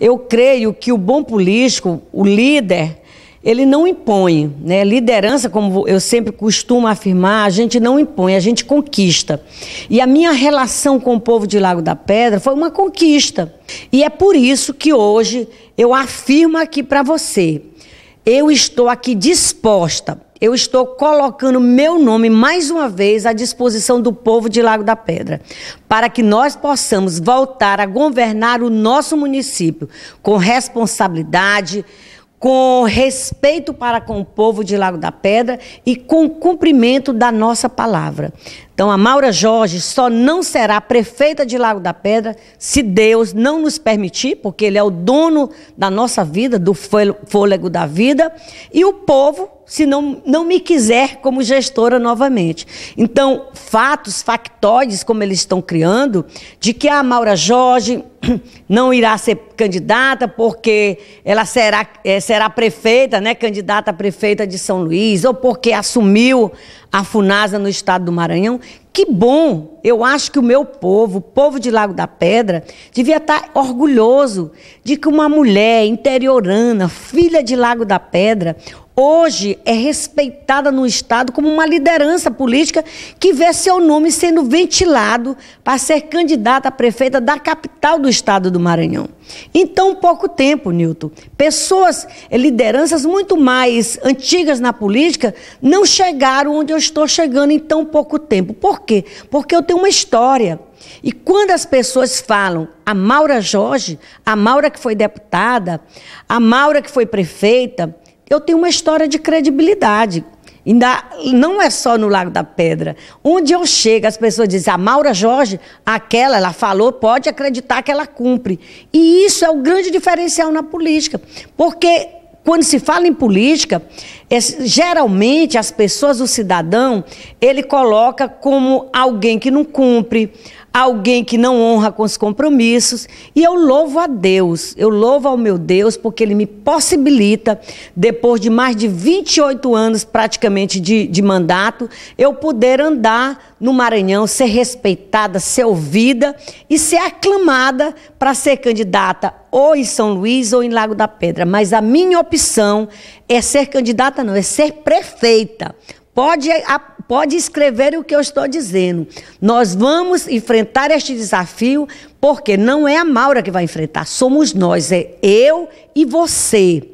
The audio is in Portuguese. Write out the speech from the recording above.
Eu creio que o bom político, o líder, ele não impõe. Né? Liderança, como eu sempre costumo afirmar, a gente não impõe, a gente conquista. E a minha relação com o povo de Lago da Pedra foi uma conquista. E é por isso que hoje eu afirmo aqui para você: eu estou aqui disposta eu estou colocando meu nome mais uma vez à disposição do povo de Lago da Pedra, para que nós possamos voltar a governar o nosso município com responsabilidade, com respeito para com o povo de Lago da Pedra e com cumprimento da nossa palavra. Então, a Maura Jorge só não será prefeita de Lago da Pedra se Deus não nos permitir, porque Ele é o dono da nossa vida, do fôlego da vida, e o povo, se não, não me quiser como gestora novamente. Então, fatos, factóides, como eles estão criando, de que a Maura Jorge não irá ser candidata porque ela será, eh, será prefeita, né, candidata a prefeita de São Luís, ou porque assumiu a FUNASA no estado do Maranhão, que bom! Eu acho que o meu povo, o povo de Lago da Pedra, devia estar orgulhoso de que uma mulher interiorana, filha de Lago da Pedra, hoje é respeitada no Estado como uma liderança política que vê seu nome sendo ventilado para ser candidata a prefeita da capital do Estado do Maranhão. Em tão pouco tempo, Nilton, pessoas, eh, lideranças muito mais antigas na política não chegaram onde eu estou chegando em tão pouco tempo. Por quê? Porque eu tenho uma história. E quando as pessoas falam a Maura Jorge, a Maura que foi deputada, a Maura que foi prefeita, eu tenho uma história de credibilidade. Ainda não é só no Lago da Pedra. Onde eu chego, as pessoas dizem: a Maura Jorge, aquela, ela falou, pode acreditar que ela cumpre. E isso é o grande diferencial na política. Porque quando se fala em política, é, geralmente as pessoas, o cidadão, ele coloca como alguém que não cumpre, alguém que não honra com os compromissos. E eu louvo a Deus, eu louvo ao meu Deus, porque Ele me possibilita, depois de mais de 28 anos praticamente de, de mandato, eu poder andar no Maranhão, ser respeitada, ser ouvida e ser aclamada para ser candidata ou em São Luís ou em Lago da Pedra. Mas a minha opção é ser candidata, não, é ser prefeita. Pode. A, pode escrever o que eu estou dizendo. Nós vamos enfrentar este desafio, porque não é a Maura que vai enfrentar, somos nós, é eu e você.